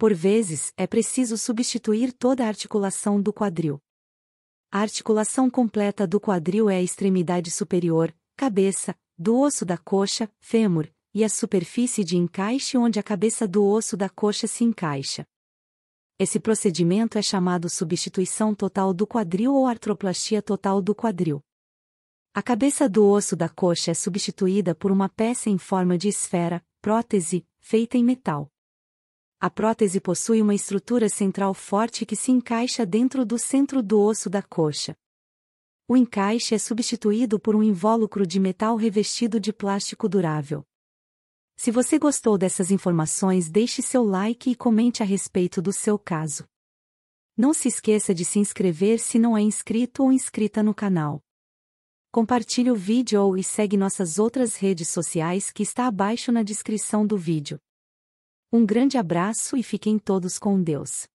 Por vezes, é preciso substituir toda a articulação do quadril. A articulação completa do quadril é a extremidade superior, cabeça, do osso da coxa, fêmur, e a superfície de encaixe onde a cabeça do osso da coxa se encaixa. Esse procedimento é chamado substituição total do quadril ou artroplastia total do quadril. A cabeça do osso da coxa é substituída por uma peça em forma de esfera, prótese, feita em metal. A prótese possui uma estrutura central forte que se encaixa dentro do centro do osso da coxa. O encaixe é substituído por um invólucro de metal revestido de plástico durável. Se você gostou dessas informações, deixe seu like e comente a respeito do seu caso. Não se esqueça de se inscrever se não é inscrito ou inscrita no canal. Compartilhe o vídeo ou e segue nossas outras redes sociais que está abaixo na descrição do vídeo. Um grande abraço e fiquem todos com Deus.